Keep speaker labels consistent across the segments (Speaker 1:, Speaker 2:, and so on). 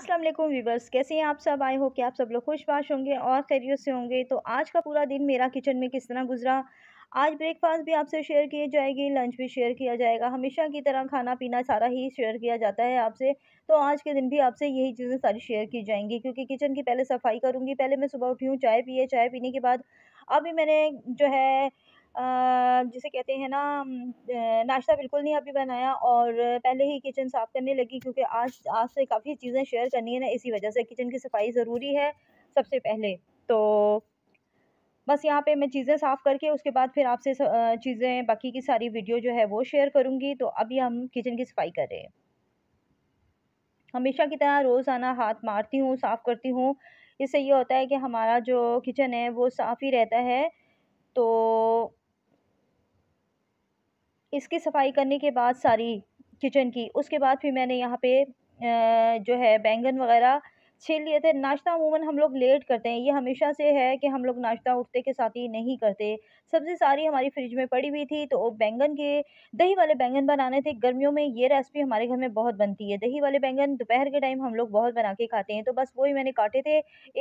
Speaker 1: Aslam viewers कैसे हैं आप सब आए हो कि आप सब लोग खुशबाश होंगे और खैरियत से होंगे तो आज का पूरा दिन मेरा किचन में किस तरह गुजरा आज ब्रेकफास्ट भी आपसे शेयर किए जाएगी लंच भी शेयर किया जाएगा हमेशा की तरह खाना पीना सारा ही शेयर किया जाता है आपसे तो आज के दिन भी आपसे यही चीज़ें सारी शेयर की जाएंगी क्योंकि किचन की पहले सफाई करूँगी पहले मैं सुबह उठी हूँ चाय पिए चाय पीने के बाद अभी मैंने जो है जिसे कहते हैं ना नाश्ता बिल्कुल नहीं अभी बनाया और पहले ही किचन साफ़ करने लगी क्योंकि आज आज से काफ़ी चीज़ें शेयर करनी है ना इसी वजह से किचन की सफाई ज़रूरी है सबसे पहले तो बस यहाँ पे मैं चीज़ें साफ़ करके उसके बाद फिर आपसे चीज़ें बाकी की सारी वीडियो जो है वो शेयर करूँगी तो अभी हम किचन की सफाई कर रहे हैं हमेशा की तरह रोज़ाना हाथ मारती हूँ साफ़ करती हूँ इससे ये होता है कि हमारा जो किचन है वो साफ़ ही रहता है तो इसकी सफाई करने के बाद सारी किचन की उसके बाद फिर मैंने यहाँ पे जो है बैंगन वगैरह छील लिए थे नाश्ता अमूमन हम लोग लेट करते हैं ये हमेशा से है कि हम लोग नाश्ता उठते के साथ ही नहीं करते सब्ज़ी सारी हमारी फ्रिज में पड़ी हुई थी तो वो बैंगन के दही वाले बैंगन बनाने थे गर्मियों में ये रेसिपी हमारे घर में बहुत बनती है दही वाले बैंगन दोपहर के टाइम हम लोग बहुत बना के खाते हैं तो बस वही मैंने काटे थे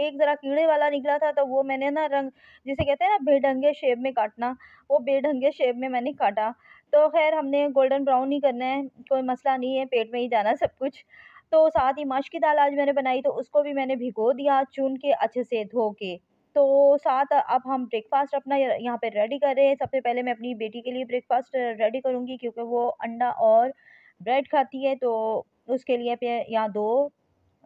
Speaker 1: एक ज़रा कीड़े वाला निकला था तो वो मैंने ना रंग जिसे कहते हैं ना बेढंगे शेप में काटना वो बेढंगे शेप में मैंने काटा तो खैर हमने गोल्डन ब्राउन ही करना है कोई मसला नहीं है पेट में ही जाना सब कुछ तो साथ ही माश की दाल आज मैंने बनाई तो उसको भी मैंने भिगो दिया चुन के अच्छे से धो के तो साथ अब हम ब्रेकफास्ट अपना यहाँ पे रेडी कर रहे हैं सबसे पहले मैं अपनी बेटी के लिए ब्रेकफास्ट रेडी करूँगी क्योंकि वो अंडा और ब्रेड खाती है तो उसके लिए यहाँ दो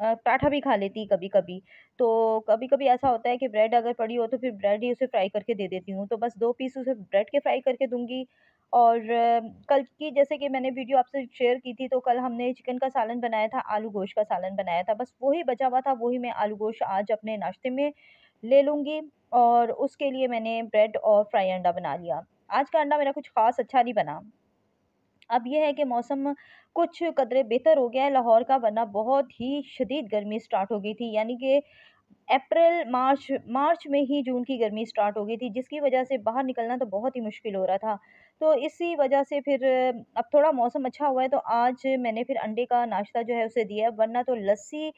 Speaker 1: पराठा भी खा लेती कभी कभी तो कभी कभी ऐसा होता है कि ब्रेड अगर पड़ी हो तो फिर ब्रेड ही उसे फ्राई करके दे देती हूँ तो बस दो पीस उसे ब्रेड के फ्राई करके दूँगी और कल की जैसे कि मैंने वीडियो आपसे शेयर की थी तो कल हमने चिकन का सालन बनाया था आलू गोश का सालन बनाया था बस वही बचा हुआ था वही मैं आलू गोश आज अपने नाश्ते में ले लूँगी और उसके लिए मैंने ब्रेड और फ्राई अंडा बना लिया आज का अंडा मेरा कुछ खास अच्छा नहीं बना अब यह है कि मौसम कुछ कदरे बेहतर हो गया है लाहौर का वरना बहुत ही शदीद गर्मी स्टार्ट हो गई थी यानी कि अप्रैल मार्च मार्च में ही जून की गर्मी स्टार्ट हो गई थी जिसकी वजह से बाहर निकलना तो बहुत ही मुश्किल हो रहा था तो इसी वजह से फिर अब थोड़ा मौसम अच्छा हुआ है तो आज मैंने फिर अंडे का नाश्ता जो है उसे दिया वरना तो लस्सी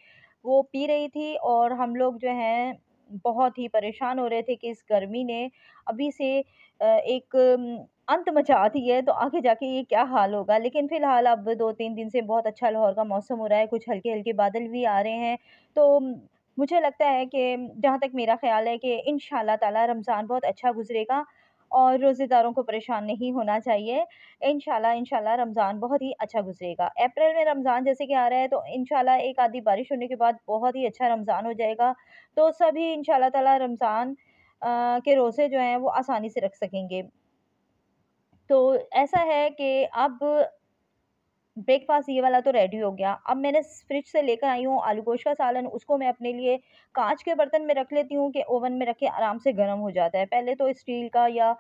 Speaker 1: वो पी रही थी और हम लोग जो हैं बहुत ही परेशान हो रहे थे कि इस गर्मी ने अभी से एक अंत मचा दी है तो आगे जाके ये क्या हाल होगा लेकिन फ़िलहाल अब दो तीन दिन से बहुत अच्छा लाहौर का मौसम हो रहा है कुछ हल्के हल्के बादल भी आ रहे हैं तो मुझे लगता है कि जहाँ तक मेरा ख्याल है कि इन ताला रमज़ान बहुत अच्छा गुजरेगा और रोज़ेदारों को परेशान नहीं होना चाहिए इन शाह रमज़ान बहुत ही अच्छा गुजरेगा अप्रैल में रमज़ान जैसे कि आ रहा है तो इन एक आधी बारिश होने के बाद बहुत ही अच्छा रमज़ान हो जाएगा तो सभी इन शाह रमज़ान के रोज़े जो हैं वो आसानी से रख सकेंगे तो ऐसा है कि अब ब्रेकफास्ट ये वाला तो रेडी हो गया अब मैंने फ्रिज से लेकर आई हूँ आलू गोश का सालन उसको मैं अपने लिए कांच के बर्तन में रख लेती हूँ कि ओवन में रखे आराम से गर्म हो जाता है पहले तो स्टील का या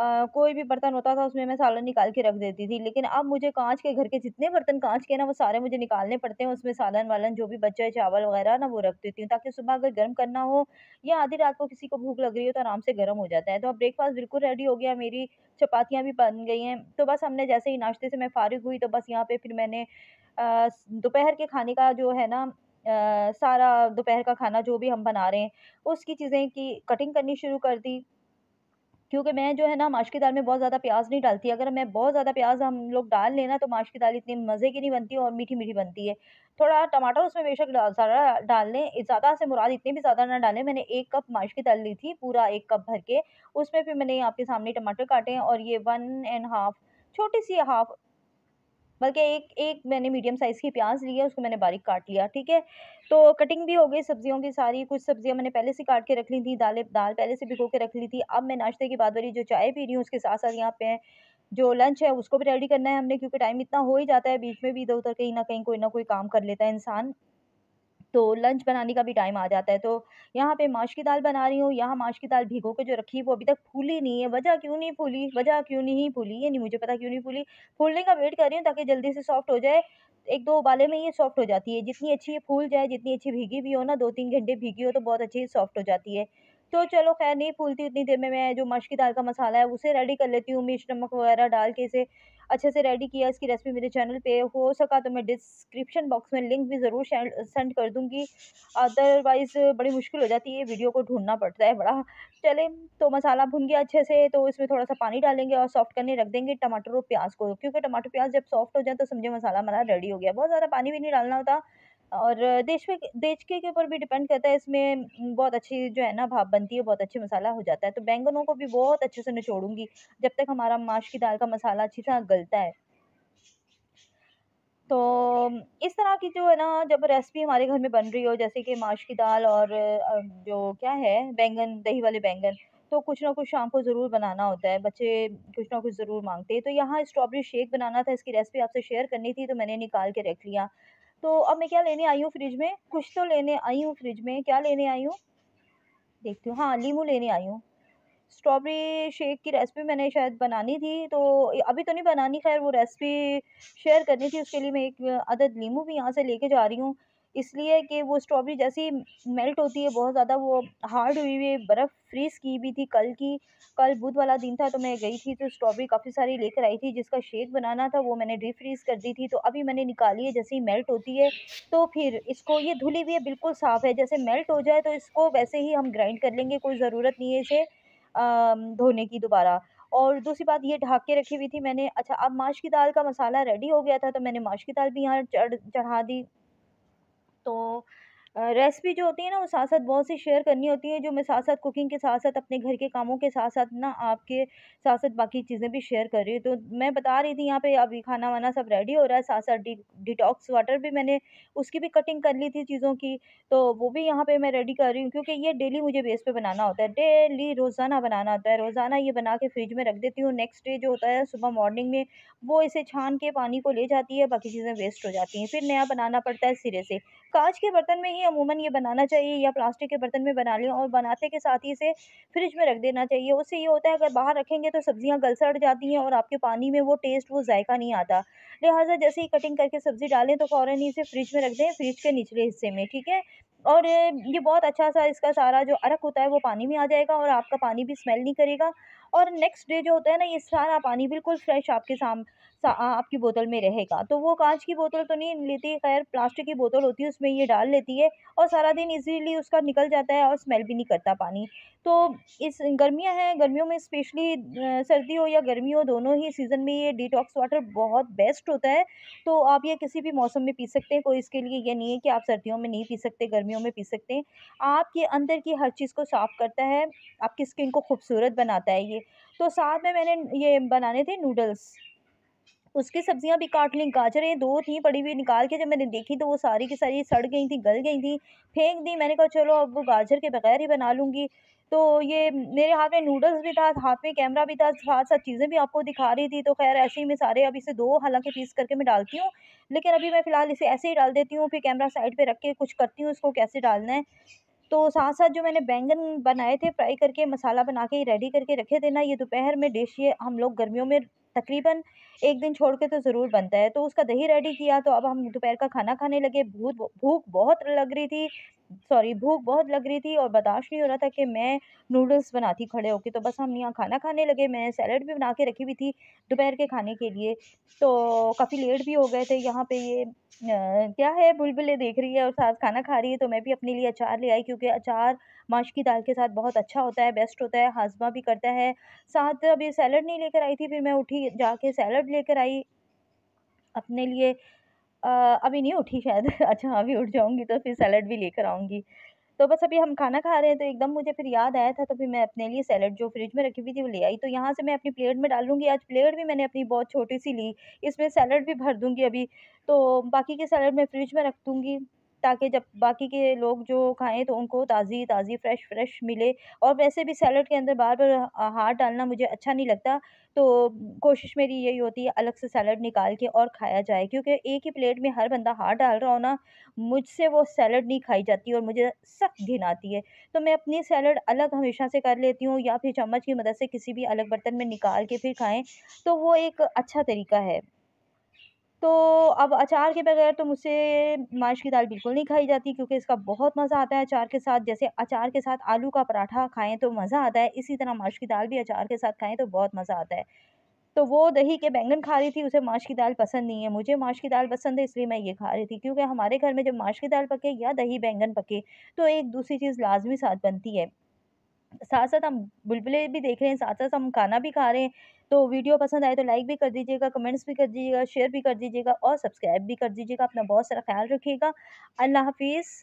Speaker 1: कोई भी बर्तन होता था उसमें मैं सालन निकाल के रख देती थी लेकिन अब मुझे कांच के घर के जितने बर्तन कांच के ना वो सारे मुझे निकालने पड़ते हैं उसमें सालन वालन जो भी बच्चा चावल वगैरह ना वो रख देती हूँ ताकि सुबह अगर गर्म करना हो या आधी रात को किसी को भूख लग रही हो तो आराम से गर्म हो जाता है तो अब ब्रेकफास्ट बिल्कुल रेडी हो गया मेरी चपातियाँ भी बन गई हैं तो बस हमने जैसे ही नाश्ते से मैं फारिग हुई तो बस यहाँ पर फिर मैंने दोपहर के खाने का जो है ना आ, सारा दोपहर का खाना जो भी हम बना रहे हैं उसकी चीज़ें की कटिंग करनी शुरू कर दी क्योंकि मैं जो है ना माश की दाल में बहुत ज़्यादा प्याज नहीं डालती अगर मैं बहुत ज़्यादा प्याज हम लोग डाल लेना तो माश की दाल इतनी मज़े की नहीं बनती और मीठी मीठी बनती है थोड़ा टमाटर उसमें बेशक ज़्यादा डाल लें ज़्यादा से मुराद इतने भी ज़्यादा ना डालें मैंने एक कप माश की दाल ली थी पूरा एक कप भर के उसमें फिर मैंने आपके सामने टमाटर काटे और ये वन एंड हाफ़ छोटी सी हाफ बल्कि एक एक मैंने मीडियम साइज़ की प्याज ली है उसको मैंने बारीक काट लिया ठीक है तो कटिंग भी हो गई सब्जियों की सारी कुछ सब्जियां मैंने पहले से काट के रख ली थी दाल दाल पहले से भिगो के रख ली थी अब मैं नाश्ते के बाद वाली जो चाय पी रही हूँ उसके साथ साथ यहाँ पे जो लंच है उसको भी रेडी करना है हमने क्योंकि टाइम इतना हो ही जाता है बीच में भी इधर उधर कहीं ना कहीं कोई ना कोई काम कर लेता है इंसान तो लंच बनाने का भी टाइम आ जाता है तो यहाँ पे माश की दाल बना रही हूँ यहाँ माश की दाल भिगो के जो रखी है वो अभी तक फूली नहीं है वजह क्यों नहीं फूली वजह क्यों नहीं फूली ये नहीं मुझे पता क्यों नहीं फूली फूलने का वेट कर रही हूँ ताकि जल्दी से सॉफ्ट हो जाए एक दो उबाले में ये सॉफ्ट हो जाती है जितनी अच्छी ये फूल जाए जितनी अच्छी भीगी भी हो ना दो तीन घंटे भीगी हो तो बहुत अच्छी सॉफ्ट हो जाती है तो चलो खैर नहीं फूलती उतनी देर में मैं जो मश की दाल का मसाला है उसे रेडी कर लेती हूँ मिर्च नमक वगैरह डाल के इसे अच्छे से रेडी किया इसकी रेसिपी मेरे चैनल पे हो सका तो मैं डिस्क्रिप्शन बॉक्स में लिंक भी ज़रूर सेंड कर दूँगी अदरवाइज़ बड़ी मुश्किल हो जाती है वीडियो को ढूंढना पड़ता है बड़ा चले तो मसाला भून गया अच्छे से तो इसमें थोड़ा सा पानी डालेंगे और सॉफ्ट करने रख देंगे टमाटर और प्याज को क्योंकि टमाटर प्याज जब सॉफ्ट हो जाए तो समझे मसाला हमारा रेडी हो गया बहुत ज़्यादा पानी भी नहीं डालना होता और देश में देश के ऊपर भी डिपेंड करता है इसमें बहुत अच्छी जो है ना भाप बनती है बहुत अच्छी मसाला हो जाता है तो बैंगनों को भी बहुत अच्छे से निचोड़ूंगी जब तक हमारा माश की दाल का मसाला अच्छी तरह गलता है तो इस तरह की जो है ना जब रेसिपी हमारे घर में बन रही हो जैसे कि माश की दाल और जो क्या है बैंगन दही वाले बैंगन तो कुछ ना कुछ शाम को ज़रूर बनाना होता है बच्चे कुछ ना कुछ ज़रूर मांगते हैं तो यहाँ स्ट्रॉबेरी शेक बनाना था इसकी रेसिपी आपसे शेयर करनी थी तो मैंने निकाल के रख लिया तो अब मैं क्या लेने आई हूँ फ्रिज में कुछ तो लेने आई हूँ फ्रिज में क्या लेने आई हूँ देखती हूँ हाँ लीमू लेने आई हूँ स्ट्रॉबेरी शेक की रेसिपी मैंने शायद बनानी थी तो अभी तो नहीं बनानी खैर वो रेसिपी शेयर करनी थी उसके लिए मैं एक अदद लीमू भी यहाँ से लेके जा रही हूँ इसलिए कि वो स्ट्रॉबेरी जैसी मेल्ट होती है बहुत ज़्यादा वो हार्ड हुई हुई बर्फ़ फ्रीज़ की हुई थी कल की कल बुध वाला दिन था तो मैं गई थी तो स्ट्रॉबेरी काफ़ी सारी लेकर आई थी जिसका शेक बनाना था वो मैंने डी फ्रीज़ कर दी थी तो अभी मैंने निकाली है जैसे ही मेल्ट होती है तो फिर इसको ये धुली हुई है बिल्कुल साफ़ है जैसे मेल्ट हो जाए तो इसको वैसे ही हम ग्राइंड कर लेंगे कोई ज़रूरत नहीं है इसे धोने की दोबारा और दूसरी बात ये ढाक के रखी हुई थी मैंने अच्छा अब माश की दाल का मसाला रेडी हो गया था तो मैंने माश की दाल भी यहाँ चढ़ चढ़ा दी તો रेसिपी जो होती है ना वो साथ साथ बहुत सी शेयर करनी होती है जो मैं साथ साथ कुकिंग के साथ साथ अपने घर के कामों के साथ साथ ना आपके साथ साथ बाकी चीज़ें भी शेयर कर रही हूँ तो मैं बता रही थी यहाँ पे अभी खाना वाना सब रेडी हो रहा है साथ साथ डिटॉक्स वाटर भी मैंने उसकी भी कटिंग कर ली थी चीज़ों की तो वो भी यहाँ पर मैं रेडी कर रही हूँ क्योंकि ये डेली मुझे बेस पर बनाना होता है डेली रोज़ाना बनाना होता है रोज़ाना ये बना के फ्रिज में रख देती हूँ नेक्स्ट डे जो होता है सुबह मॉर्निंग में वो इसे छान के पानी को ले जाती है बाकी चीज़ें वेस्ट हो जाती हैं फिर नया बनाना पड़ता है सिरे से कांच के बर्तन में ही अमूमन ये बनाना चाहिए या प्लास्टिक के बर्तन में बना लें और बनाते के साथ ही इसे फ्रिज में रख देना चाहिए उससे ये होता है अगर बाहर रखेंगे तो सब्ज़ियाँ गल सड़ जाती हैं और आपके पानी में वो टेस्ट वो जायका नहीं आता लिहाजा जैसे ही कटिंग करके सब्ज़ी डालें तो फ़ौर ही इसे फ्रिज में रख दें फ्रिज के निचले हिस्से में ठीक है और ये बहुत अच्छा सा इसका सारा जो अरक होता है वो पानी में आ जाएगा और आपका पानी भी स्मेल नहीं करेगा और नेक्स्ट डे जो होता है ना ये सारा पानी बिल्कुल फ्रेश आपके साम सा, आ, आपकी बोतल में रहेगा तो वो कांच की बोतल तो नहीं लेती खैर प्लास्टिक की बोतल होती है उसमें ये डाल लेती है और सारा दिन इजीली उसका निकल जाता है और स्मेल भी नहीं करता पानी तो इस गर्मियाँ हैं गर्मियों में स्पेशली सर्दी हो या गर्मी हो दोनों ही सीज़न में ये डिटॉक्स वाटर बहुत बेस्ट होता है तो आप ये किसी भी मौसम में पी सकते हैं कोई इसके लिए ये नहीं है कि आप सर्दियों में नहीं पी सकते गर्मियों में पी सकते हैं आपके अंदर की हर चीज़ को साफ़ करता है आपकी स्किन को खूबसूरत बनाता है ये चाहिए तो साथ में मैंने ये बनाने थे नूडल्स उसकी सब्जियां भी काट ली गाजरें दो थी पड़ी हुई निकाल के जब मैंने देखी तो वो सारी की सारी सड़ गई थी गल गई थी फेंक दी मैंने कहा चलो अब वो गाजर के बगैर ही बना लूँगी तो ये मेरे हाथ में नूडल्स भी था हाथ में कैमरा भी था साथ साथ चीज़ें भी आपको दिखा रही थी तो खैर ऐसे ही मैं सारे अभी से दो हालांकि पीस करके मैं डालती हूँ लेकिन अभी मैं फ़िलहाल इसे ऐसे ही डाल देती हूँ फिर कैमरा साइड पर रख के कुछ करती हूँ इसको कैसे डालना है तो साथ साथ जो मैंने बैंगन बनाए थे फ्राई करके मसाला बना के रेडी करके रखे थे ना ये दोपहर में डिश ये हम लोग गर्मियों में तकरीबन एक दिन छोड़ के तो ज़रूर बनता है तो उसका दही रेडी किया तो अब हम दोपहर का खाना खाने लगे भूत भूख बहुत लग रही थी सॉरी भूख बहुत लग रही थी और बर्दाश्त नहीं हो रहा था कि मैं नूडल्स बनाती खड़े होके तो बस हम यहाँ खाना खाने लगे मैंने सैलड भी बना के रखी हुई थी दोपहर के खाने के लिए तो काफ़ी लेट भी हो गए थे यहाँ पे ये आ, क्या है बुलबुलें देख रही है और साथ खाना खा रही है तो मैं भी अपने लिए अचार ले आई क्योंकि अचार माश की दाल के साथ बहुत अच्छा होता है बेस्ट होता है हाजमा भी करता है साथ अभी सैलड नहीं लेकर आई थी फिर मैं उठी जाके सैलड लेकर आई अपने लिए आ, अभी नहीं उठी शायद अच्छा अभी उठ जाऊँगी तो फिर सैलड भी लेकर आऊँगी तो बस अभी हम खाना खा रहे हैं तो एकदम मुझे फिर याद आया था तो फिर मैं अपने लिए सैलड जो फ्रिज में रखी हुई थी वो ले आई तो यहाँ से मैं अपनी प्लेट में डालूंगी आज प्लेट भी मैंने अपनी बहुत छोटी सी ली इसमें सैलड भी भर दूँगी अभी तो बाकी के सैलड मैं फ्रिज में रख दूँगी ताकि जब बाकी के लोग जो खाएँ तो उनको ताज़ी ताज़ी फ़्रेश फ़्रेश मिले और वैसे भी सैलड के अंदर बार बार हाथ डालना मुझे अच्छा नहीं लगता तो कोशिश मेरी यही होती है अलग से सैलड निकाल के और खाया जाए क्योंकि एक ही प्लेट में हर बंदा हाथ डाल रहा हो ना मुझसे वो सैलड नहीं खाई जाती और मुझे सख्त घिन आती है तो मैं अपनी सैलड अलग हमेशा से कर लेती हूँ या फिर चम्मच की मदद से किसी भी अलग बर्तन में निकाल के फिर खाएँ तो वो एक अच्छा तरीका है तो अब अचार के बगैर तो मुझसे माश की दाल बिल्कुल नहीं खाई जाती क्योंकि इसका बहुत मज़ा आता है अचार के साथ जैसे अचार के साथ आलू का पराठा खाएं तो मज़ा आता है इसी तरह माश की दाल भी अचार के साथ खाएं तो बहुत मज़ा आता है तो वो दही के बैंगन खा रही थी उसे माश की दाल पसंद नहीं है मुझे माश की दाल पसंद है इसलिए मैं ये खा रही थी क्योंकि हमारे घर में जब माश की दाल पके या दही बैंगन पके तो एक दूसरी चीज़ लाजमी साथ बनती है साथ साथ हम बुलबुलें भी देख रहे हैं साथ साथ हम खाना भी खा रहे हैं तो वीडियो पसंद आए तो लाइक भी कर दीजिएगा कमेंट्स भी कर दीजिएगा शेयर भी कर दीजिएगा और सब्सक्राइब भी कर दीजिएगा अपना बहुत सारा ख्याल रखिएगा अल्लाह हाफिज़